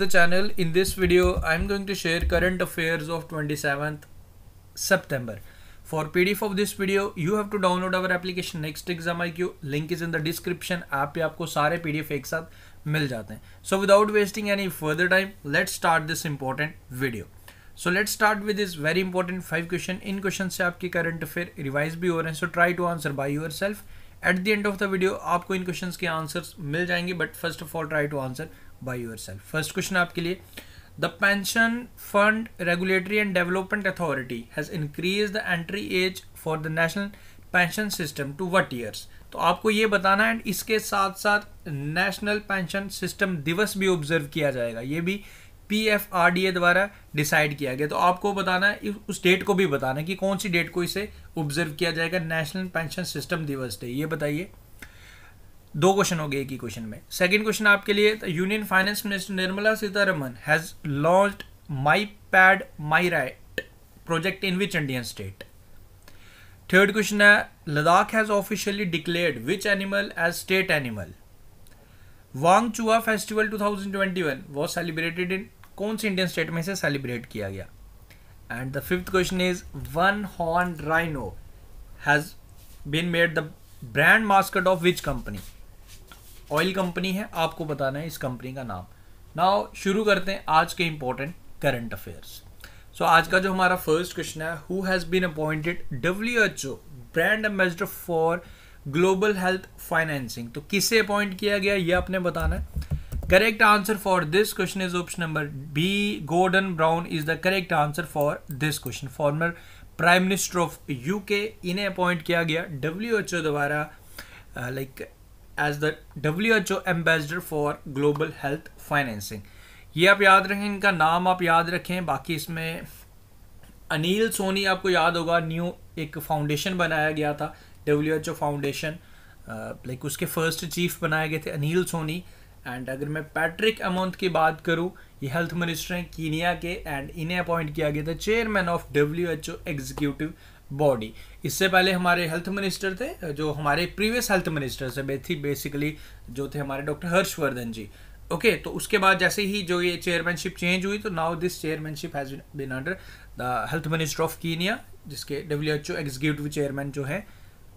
the channel. In this video, I'm going to share current affairs of 27th September. For PDF of this video, you have to download our application Next Exam IQ. Link is in the description. आप pe aapko sare PDF ek sath mil jate hain So without wasting any further time, let's start this important video. so let's start with this very important five question in question se aapki current affair revise bhi ho rahe hain so try to answer by yourself at the end of the video आपको इन question के answers मिल जाएंगे but first of all try to answer by yourself first question आपके लिए the pension fund regulatory and development authority has increase the entry age for the national pension system to what years तो आपको ये बताना है and इसके साथ साथ नेशनल पेंशन सिस्टम दिवस भी ऑब्जर्व किया जाएगा ये भी P F R D A द्वारा डिसाइड किया गया तो आपको बताना है उस डेट को भी बताना है कि कौन सी डेट को इसे ऑब्जर्व किया जाएगा नेशनल पेंशन सिस्टम दिवस डे ये बताइए दो क्वेश्चन हो गए एक ही क्वेश्चन में सेकंड क्वेश्चन आपके लिए union finance minister Nirmala Sitharaman has launch my pad my right project in which Indian state third question है Ladakh has officially declared which animal as state animal वांग चुआ फेस्टिवल 2021 वाज सेलिब्रेटेड इन कौन से Indian state में से celebrate किया गया and the fifth question is one horn rhino has been made the brand mascot of which company oil company है आपको बताना है इस कंपनी का नाम नाउ शुरू करते हैं आज के इंपॉर्टेंट करंट अफेयर्स सो आज का जो हमारा फर्स्ट क्वेश्चन है who has been appointed W H O brand ambassador for global health financing तो किसे अपॉइंट किया गया ये आपने बताना है correct answer for this question is option number B Gordon Brown is the correct answer for this question former prime minister of UK इन्हें appoint किया गया डब्ल्यू एच ओ द्वारा like uh, as the W H O ambassador for global health financing ये आप याद रखें इनका नाम आप याद रखें बाकी इसमें अनिल सोनी आपको याद होगा न्यू एक फाउंडेशन बनाया गया था W H O foundation like उसके फर्स्ट चीफ बनाए गए थे अनिल सोनी एंड अगर मैं पैट्रिक अमाउंट की बात करूँ ये हेल्थ मिनिस्टर हैं कीनिया के एंड इन्हें अपॉइंट किया गया था chairman of W H O executive body इससे पहले हमारे हेल्थ मिनिस्टर थे जो हमारे प्रीवियस हेल्थ मिनिस्टर से बेथी बेसिकली जो थे हमारे doctor Harshvardhan ji okay okay, तो उसके बाद जैसे ही जो ये चेयरमैनशिप चेंज हुई तो now this chairmanship has been under the health minister of Kenya जिसके W H O executive chairman जो है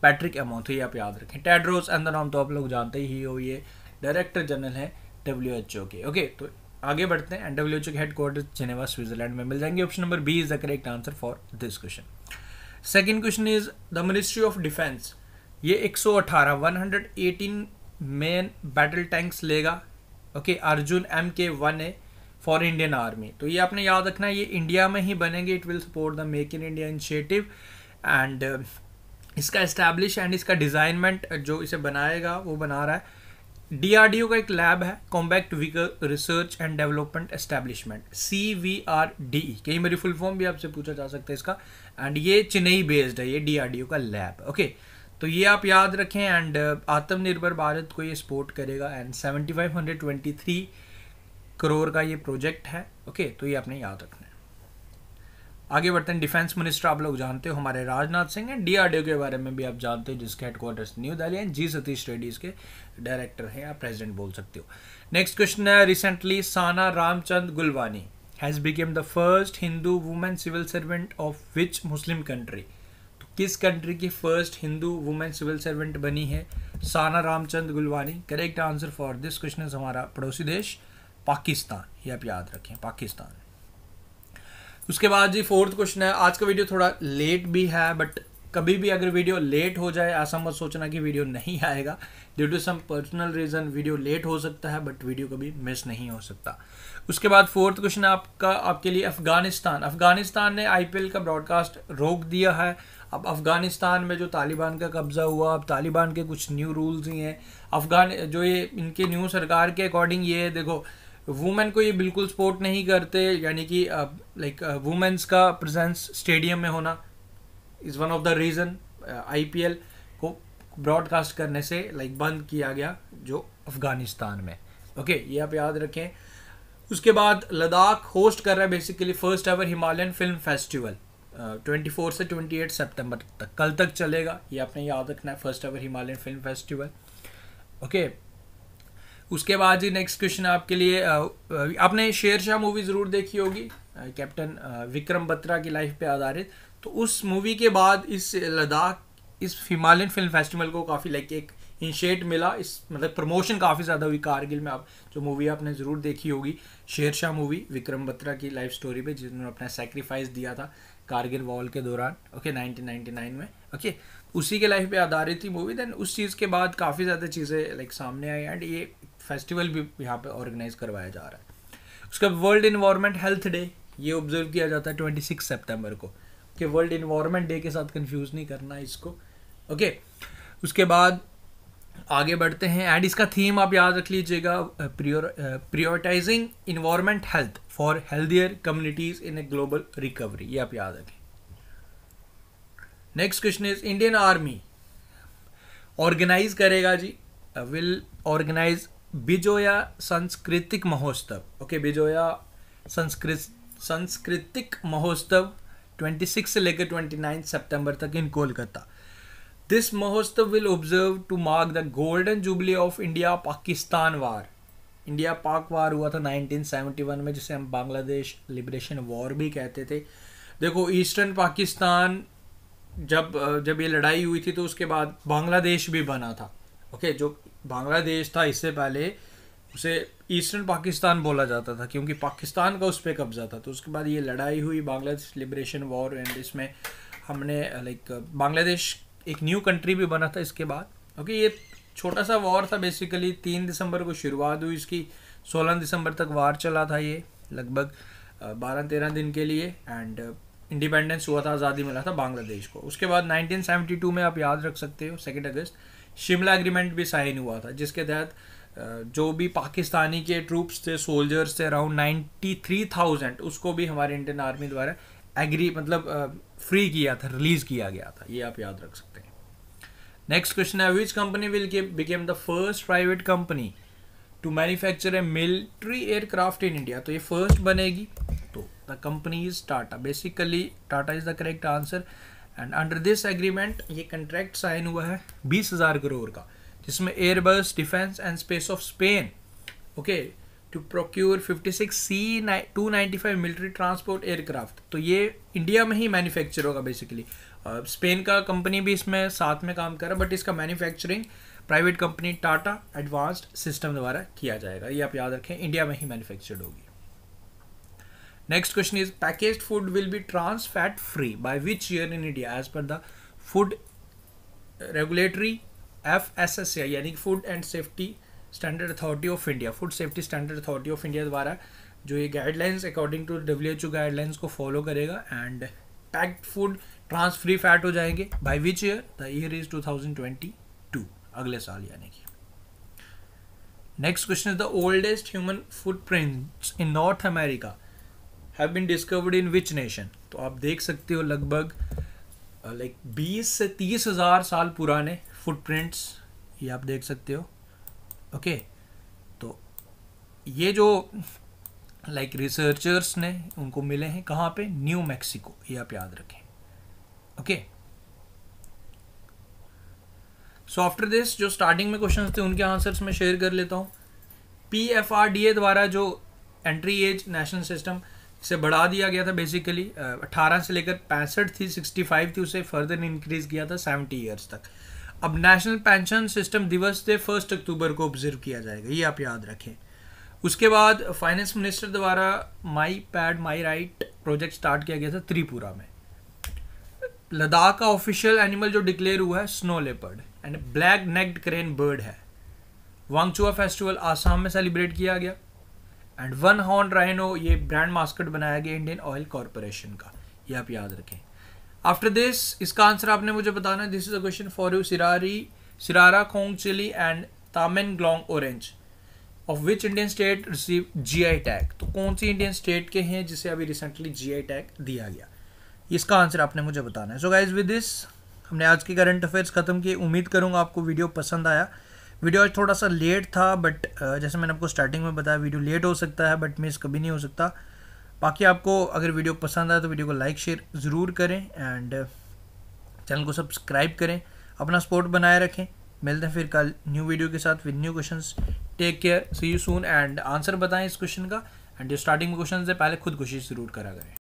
पैट्रिक अमाउंथ ये आप याद रखें टेड्रोस एंड नाम तो आप लोग जानते ही हो ये डायरेक्टर जनरल है डब्ल्यू एच ओ के ओके तो आगे बढ़ते हैं एंड डब्ल्यू एच ओ के हेडक्वार्टर जिनेवा स्विट्जरलैंड में मिल जाएंगे option number B is the correct answer for this question second question is the ministry of defence ये 118 118 मेन बैटल टैंक्स लेगा okay okay, Arjun M K one A for Indian army तो ये आपने याद रखना है ये इंडिया में ही बनेंगे it will support the make in India initiative and इसका इस्टेब्लिश एंड इसका डिज़ाइनमेंट जो इसे बनाएगा वो बना रहा है डीआरडीओ का एक लैब है combat vehicle research and development establishment C V R D कई मेरी फुल फॉर्म भी आपसे पूछा जा सकता है इसका एंड ये चेन्नई बेस्ड है ये डीआरडीओ का लैब ओके तो ये आप याद रखें एंड uh, आत्मनिर्भर भारत को ये सपोर्ट करेगा and seventy five hundred twenty three crore का ये प्रोजेक्ट है ओके तो ये आपने याद रखना है आगे बढ़ते हैं डिफेंस मिनिस्टर आप लोग जानते हो हमारे राजनाथ सिंह हैं डीआरडीओ के बारे में भी आप जानते हो जिसके हेडक्वार्टर्स न्यू दिल्ली हैं जी सतीश रेड्डी इसके डायरेक्टर हैं आप प्रेसिडेंट बोल सकते हो नेक्स्ट क्वेश्चन है recently Sana Ramchand Gulwani has became the first Hindu women civil servant of which Muslim country तो किस कंट्री की first Hindu women civil servant बनी है Sana Ramchand Gulwani correct answer for this question हमारा पड़ोसी देश पाकिस्तान ये आप याद रखें पाकिस्तान उसके बाद जी फोर्थ क्वेश्चन है आज का वीडियो थोड़ा लेट भी है बट कभी भी अगर वीडियो लेट हो जाए ऐसा मत सोचना कि वीडियो नहीं आएगा due to some personal reason video late हो सकता है बट वीडियो कभी मिस नहीं हो सकता उसके बाद फोर्थ क्वेश्चन आपका आपके लिए अफगानिस्तान अफगानिस्तान ने आईपीएल का ब्रॉडकास्ट रोक दिया है अब अफ़गानिस्तान में जो तालिबान का कब्ज़ा हुआ अब तालिबान के कुछ न्यू रूल्स ही हैं अफ़गान जो ये इनके न्यू सरकार के अकॉर्डिंग ये देखो वुमेन को ये बिल्कुल सपोर्ट नहीं करते यानी कि लाइक वुमेन्स का प्रेजेंस स्टेडियम में होना is one of the reason आई को ब्रॉडकास्ट करने से लाइक like, बंद किया गया जो अफ़गानिस्तान में ओके okay, ये आप याद रखें उसके बाद लद्दाख होस्ट कर रहा है basically first ever Himalayan film festival twenty four से ट्वेंटी एट सितंबर तक कल तक चलेगा ये आपने याद रखना है first ever Himalayan film festival okay okay, उसके बाद जी नेक्स्ट क्वेश्चन आपके लिए आपने शेर शाह मूवी ज़रूर देखी होगी कैप्टन विक्रम बत्रा की लाइफ पे आधारित तो उस मूवी के बाद इस लद्दाख इस हिमालयन फिल्म फेस्टिवल को काफ़ी लाइक एक इनिशिएट मिला इस मतलब प्रमोशन काफ़ी ज़्यादा हुई कारगिल में आप जो मूवी आपने ज़रूर देखी होगी शेर शाह मूवी विक्रम बत्रा की लाइफ स्टोरी पे जिन्होंने अपना सेक्रीफाइस दिया था कारगिल वॉल के दौरान ओके नाइनटीन नाइन में ओके उसी के लाइफ पे आधारित थी मूवी देन उस चीज़ के बाद काफ़ी ज़्यादा चीज़ें लाइक सामने आई एंड ये फेस्टिवल भी यहाँ पे ऑर्गेनाइज करवाया जा रहा है उसका वर्ल्ड इन्वायरमेंट हेल्थ डे ये ऑब्जर्व किया जाता है ट्वेंटी सिक्स सेप्टेम्बर को कि वर्ल्ड इन्वायरमेंट डे के साथ कन्फ्यूज नहीं करना इसको ओके okay. उसके बाद आगे बढ़ते हैं एंड इसका थीम आप याद रख लीजिएगा prioritising environment health for healthier communities in a global recovery ये आप याद रखें next question is Indian army organise करेगा जी विल uh, ऑर्गेनाइज बिजोया सांस्कृतिक महोत्सव ओके बिजोया संस्कृत सांस्कृतिक महोत्सव 26 से लेकर 29 सितंबर तक इन कोलकाता दिस महोत्सव will observe to mark the golden jubilee of India Pakistan war India Pak war हुआ था 1971 में जिसे हम बांग्लादेश लिबरेशन वॉर भी कहते थे देखो ईस्टर्न पाकिस्तान जब जब ये लड़ाई हुई थी तो उसके बाद बांग्लादेश भी बना था ओके okay, जो बांग्लादेश था इससे पहले उसे ईस्टर्न पाकिस्तान बोला जाता था क्योंकि पाकिस्तान का उस पर कब्जा था तो उसके बाद ये लड़ाई हुई बांग्लादेश लिबरेशन वॉर एंड इसमें हमने लाइक बांग्लादेश एक न्यू कंट्री भी बना था इसके बाद ओके ये छोटा सा वॉर था बेसिकली तीन दिसंबर को शुरुआत हुई इसकी सोलह दिसंबर तक वार चला था ये लगभग बारह तेरह दिन के लिए एंड इंडिपेंडेंस हुआ था आज़ादी मिला था बांग्लादेश को उसके बाद 1972 में आप याद रख सकते हो सेकेंड अगस्त शिमला एग्रीमेंट भी साइन हुआ था जिसके तहत जो भी पाकिस्तानी के ट्रूप्स थे सोल्जर्स थे अराउंड नाइन्टी थ्री थाउजेंड उसको भी हमारे इंडियन आर्मी द्वारा एग्री मतलब फ्री किया था रिलीज किया गया था ये आप याद रख सकते हैं नेक्स्ट क्वेश्चन है which company will became the first private company to manufacture a military aircraft in India तो ये फर्स्ट बनेगी तो the company is Tata basically Tata is the correct answer and under this agreement ये कंट्रैक्ट साइन हुआ है बीस हज़ार करोड़ का जिसमें Airbus defence and space of Spain okay to procure 56 C two ninety five military transport aircraft तो ये इंडिया में ही मैन्युफैक्चर होगा बेसिकली स्पेन uh, का कंपनी भी इसमें साथ में काम कर रहा है बट इसका manufacturing private company Tata advanced system द्वारा किया जाएगा ये आप याद रखें इंडिया में ही मैन्युफैक्चर्ड होगी next question is package food will packaged trans fat free by which year in India as per the food regulatory F S S A I food and safety standard authority of India food safety standard authority of India द्वारा जो ये guidelines according to W H O guidelines को follow करेगा and packed food trans free fat हो जाएंगे by which year the year is two thousand twenty two अगले साल यानी कि next question is the oldest human footprints in North America have been discovered in which nation तो आप देख सकते हो लगभग लाइक बीस से तीस हज़ार साल पुराने फुटप्रिंट्स ये आप देख सकते हो ओके okay? तो ये जो लाइक like, रिसर्चर्स ने उनको मिले हैं कहाँ पे न्यू मैक्सिको ये आप याद रखें ओके सो आफ्टर दिस जो स्टार्टिंग में क्वेश्चन थे उनके आंसर्स मैं शेयर कर लेता हूँ P F R D A द्वारा जो एंट्री एज नेशनल सिस्टम से बढ़ा दिया गया था बेसिकली अट्ठारह से लेकर पैंसठ थी सिक्सटी फाइव थी उसे फर्दर इंक्रीज किया था सेवेंटी ईयर्स तक अब नेशनल पेंशन सिस्टम दिवस से फर्स्ट अक्टूबर को ऑब्जर्व किया जाएगा ये आप याद रखें उसके बाद फाइनेंस मिनिस्टर द्वारा my pad my right project start किया गया था त्रिपुरा में लद्दाख का ऑफिशियल एनिमल जो डिक्लेयर हुआ है snow leopard and black necked crane bird है वांगचुआ फेस्टिवल आसाम में सेलिब्रेट किया गया एंड वन हॉर्न राइनो ये ब्रांड मास्कट बनाया गया इंडियन ऑयल कॉरपोरेशन का ये आप याद रखें आफ्टर दिस इसका आंसर आपने मुझे बताना है this is a question for you सिरारी Sirarakhong chilli and Tamenglong orange of which Indian state receive G I tag तो कौन सी इंडियन स्टेट के हैं जिसे अभी रिसेंटली जी आई टैग दिया गया इसका आंसर आपने मुझे बताना है सो गाइज विद दिस हमने आज के करंट अफेयर्स ख़त्म किए उम्मीद करूँगा आपको वीडियो पसंद आया वीडियो आज थोड़ा सा लेट था बट जैसे मैंने आपको स्टार्टिंग में बताया वीडियो लेट हो सकता है बट मिस कभी नहीं हो सकता बाकी आपको अगर वीडियो पसंद आए तो वीडियो को लाइक शेयर ज़रूर करें एंड चैनल को सब्सक्राइब करें अपना सपोर्ट बनाए रखें मिलते हैं फिर कल न्यू वीडियो के साथ with new question take care see you soon and answer बताएं इस क्वेश्चन का एंड जो स्टार्टिंग में क्वेश्चन है पहले खुद कोशिश ज़रूर करा करें